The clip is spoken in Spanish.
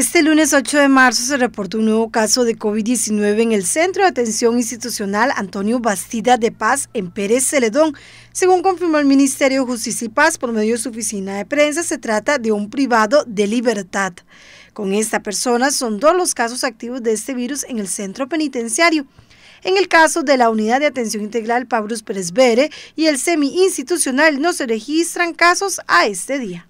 Este lunes 8 de marzo se reportó un nuevo caso de COVID-19 en el Centro de Atención Institucional Antonio Bastida de Paz en Pérez Celedón. Según confirmó el Ministerio de Justicia y Paz por medio de su oficina de prensa, se trata de un privado de libertad. Con esta persona son dos los casos activos de este virus en el centro penitenciario. En el caso de la Unidad de Atención Integral Pablo Pérez y el Semi Institucional no se registran casos a este día.